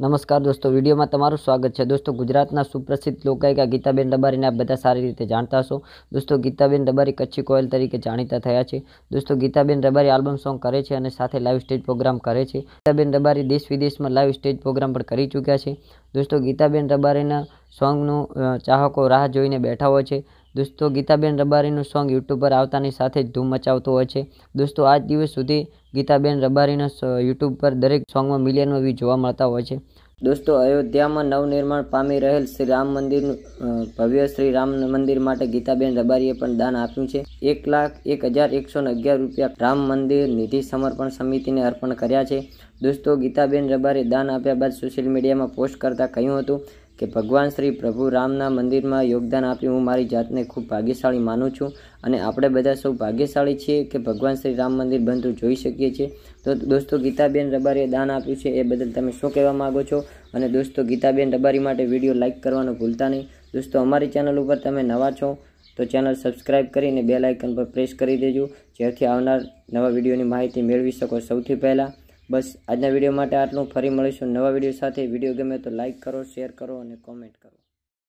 નમસ્કાર દોસ્તો વિડીયોમાં તમારું સ્વાગત છે દોસ્તો ગુજરાતના સુપ્રસિદ્ધ લોકાયકા ગીતાબેન ડબારીને આપ બધા સારી રીતે જાણતા હશો દોસ્તો ગીતાબેન ડબારી કચ્છી કોયલ તરીકે જાણીતા થયા છે દોસ્તો ગીતાબેન ડબારી આલ્બમ સોંગ કરે છે અને સાથે લાઈવ સ્ટેજ પ્રોગ્રામ કરે છે ગીતાબેન ડબારી દેશ વિદેશમાં લાઈવ સ્ટેજ પ્રોગ્રામ પણ કરી ચૂક્યા છે દોસ્તો ગીતાબેન ડબારીના સોંગનું ચાહકો રાહ જોઈને બેઠા હોય છે દોસ્તો ગીતાબેન રબારીનું સોંગ યુટ્યુબ પર આવતાની સાથે જ ધૂમ મચાવતો હોય છે દોસ્તો આજ દિવસ સુધી ગીતાબેન રબારીના યુટ્યુબ પર દરેક સોંગમાં મિલિયન વ્યૂ જોવા મળતા હોય છે દોસ્તો અયોધ્યામાં નવનિર્માણ પામી રહેલ શ્રી રામ મંદિરનું ભવ્ય શ્રી રામ મંદિર માટે ગીતાબેન રબારીએ પણ દાન આપ્યું છે એક લાખ એક હજાર એકસો અગિયાર રૂપિયા રામ મંદિર નિધિ સમર્પણ સમિતિને અર્પણ કર્યા છે દોસ્તો ગીતાબેન રબારી દાન આપ્યા બાદ સોશિયલ મીડિયામાં પોસ્ટ કરતાં કહ્યું હતું કે ભગવાન શ્રી પ્રભુ રામના મંદિરમાં યોગદાન આપ્યું હું મારી જાતને ખૂબ ભાગ્યશાળી માનું છું અને આપણે બધા સૌ ભાગ્યશાળી છીએ કે ભગવાન શ્રી રામ મંદિર બનતું જોઈ શકીએ છીએ તો દોસ્તો ગીતાબેન રબારીએ દાન આપ્યું છે એ બદલ તમે શું કહેવા માગો છો અને દોસ્તો ગીતાબેન રબારી માટે વિડીયો લાઇક કરવાનું ભૂલતા નહીં દોસ્તો અમારી ચેનલ ઉપર તમે નવા છો તો ચેનલ સબસ્ક્રાઈબ કરીને બે લાઇકન પર પ્રેસ કરી દેજો જેથી આવનાર નવા વિડીયોની માહિતી મેળવી શકો સૌથી પહેલાં બસ આજના વિડીયો માટે આટલું ફરી મળીશું નવા વિડીયો સાથે વિડીયો ગમે તો લાઇક કરો શેર કરો અને કોમેન્ટ કરો